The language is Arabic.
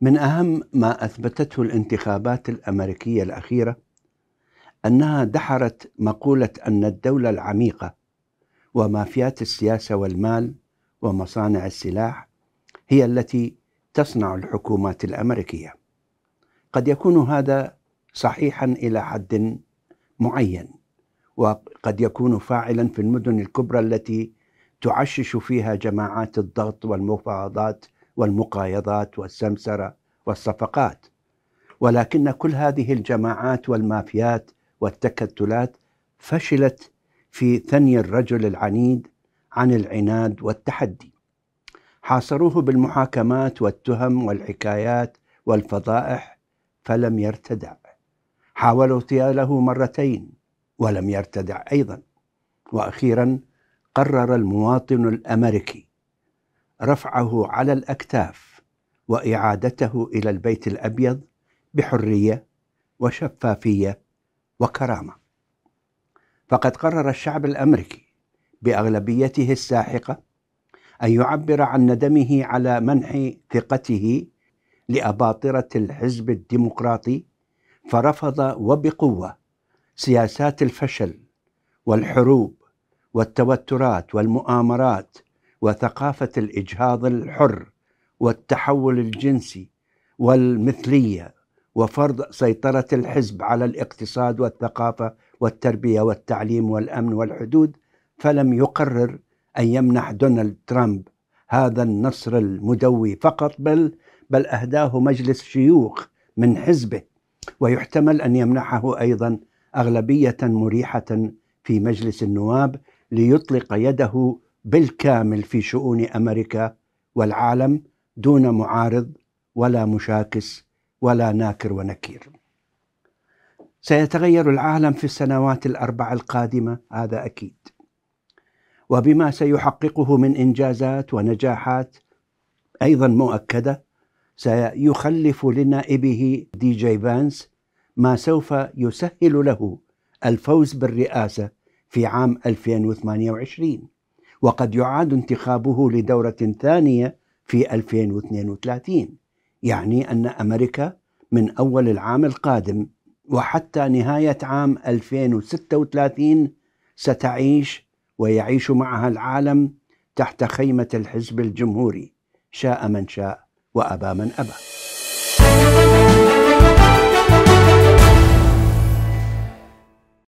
من أهم ما أثبتته الانتخابات الأمريكية الأخيرة أنها دحرت مقولة أن الدولة العميقة ومافيات السياسة والمال ومصانع السلاح هي التي تصنع الحكومات الأمريكية قد يكون هذا صحيحا إلى حد معين وقد يكون فاعلا في المدن الكبرى التي تعشش فيها جماعات الضغط والمفاوضات والمقايضات والسمسرة والصفقات ولكن كل هذه الجماعات والمافيات والتكتلات فشلت في ثني الرجل العنيد عن العناد والتحدي حاصروه بالمحاكمات والتهم والحكايات والفضائح فلم يرتدع حاولوا اغتياله مرتين ولم يرتدع ايضا واخيرا قرر المواطن الامريكي رفعه على الاكتاف واعادته الى البيت الابيض بحريه وشفافيه وكرامه فقد قرر الشعب الامريكي باغلبيته الساحقه ان يعبر عن ندمه على منح ثقته لاباطره الحزب الديمقراطي فرفض وبقوه سياسات الفشل والحروب والتوترات والمؤامرات وثقافة الإجهاض الحر والتحول الجنسي والمثلية وفرض سيطرة الحزب على الاقتصاد والثقافة والتربية والتعليم والأمن والحدود فلم يقرر أن يمنح دونالد ترامب هذا النصر المدوي فقط بل بل أهداه مجلس شيوخ من حزبه ويحتمل أن يمنحه أيضا أغلبية مريحة في مجلس النواب ليطلق يده بالكامل في شؤون امريكا والعالم دون معارض ولا مشاكس ولا ناكر ونكير. سيتغير العالم في السنوات الاربع القادمه هذا اكيد. وبما سيحققه من انجازات ونجاحات ايضا مؤكده سيخلف لنائبه دي جي فانس ما سوف يسهل له الفوز بالرئاسه في عام 2028. وقد يعاد انتخابه لدورة ثانية في 2032 يعني أن أمريكا من أول العام القادم وحتى نهاية عام 2036 ستعيش ويعيش معها العالم تحت خيمة الحزب الجمهوري شاء من شاء وأبى من أبى